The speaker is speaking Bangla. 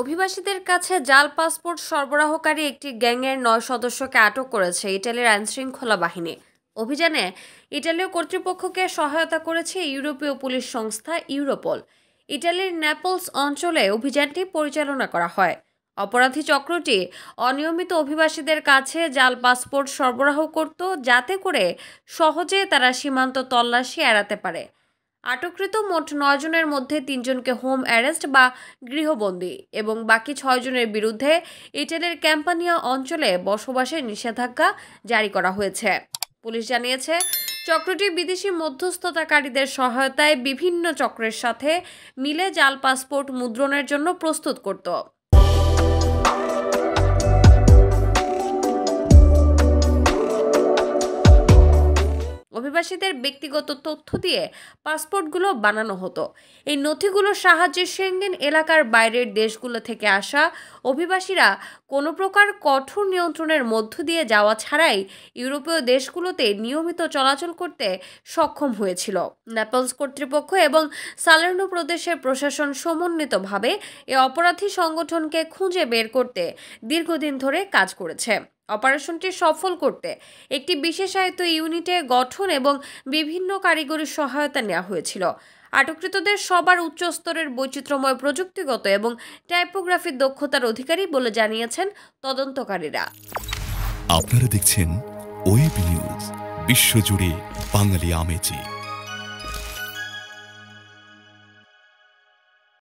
অভিবাসীদের কাছে জাল পাসপোর্ট সরবরাহকারী একটি গ্যাংয়ের নয় সদস্যকে আটক করেছে ইটালির আইনশৃঙ্খলা বাহিনী অভিযানে ইটালীয় কর্তৃপক্ষকে সহায়তা করেছে ইউরোপীয় পুলিশ সংস্থা ইউরোপল ইটালির ন্যাপলস অঞ্চলে অভিযানটি পরিচালনা করা হয় অপরাধী চক্রটি অনিয়মিত অভিবাসীদের কাছে জাল পাসপোর্ট সরবরাহ করত যাতে করে সহজে তারা সীমান্ত তল্লাশি এড়াতে পারে আটককৃত মোট নয়জনের মধ্যে তিনজনকে হোম অ্যারেস্ট বা গৃহবন্দী এবং বাকি ছয়জনের বিরুদ্ধে ইটালির ক্যাম্পানিয়া অঞ্চলে বসবাসের নিষেধাজ্ঞা জারি করা হয়েছে পুলিশ জানিয়েছে চক্রটি বিদেশি মধ্যস্থতাকারীদের সহায়তায় বিভিন্ন চক্রের সাথে মিলে জাল পাসপোর্ট মুদ্রণের জন্য প্রস্তুত করত অভিবাসীদের ব্যক্তিগত তথ্য দিয়ে পাসপোর্টগুলো বানানো হতো এই নথিগুলোর সাহায্যে সেঙ্গেন এলাকার বাইরের দেশগুলো থেকে আসা অভিবাসীরা কোনো প্রকার কঠোর নিয়ন্ত্রণের মধ্য দিয়ে যাওয়া ছাড়াই ইউরোপীয় দেশগুলোতে নিয়মিত চলাচল করতে সক্ষম হয়েছিল নেপালস কর্তৃপক্ষ এবং সালের্নো প্রদেশের প্রশাসন সমন্বিতভাবে এ অপরাধী সংগঠনকে খুঁজে বের করতে দীর্ঘদিন ধরে কাজ করেছে অপারেশনটি সফল করতে একটি বিশেষায়িত ইউনিটে গঠন এবং বিভিন্ন কারিগরি সহায়তা নেওয়া হয়েছিল আটককৃতদের সবার উচ্চ স্তরের বৈচিত্র্যময় প্রযুক্তিগত এবং টাইপোগ্রাফির দক্ষতার অধিকারী বলে জানিয়েছেন তদন্তকারীরা আপনারা দেখছেন ওয়েব নিউজ বিশ্বজুড়ে বাঙালি আমেজি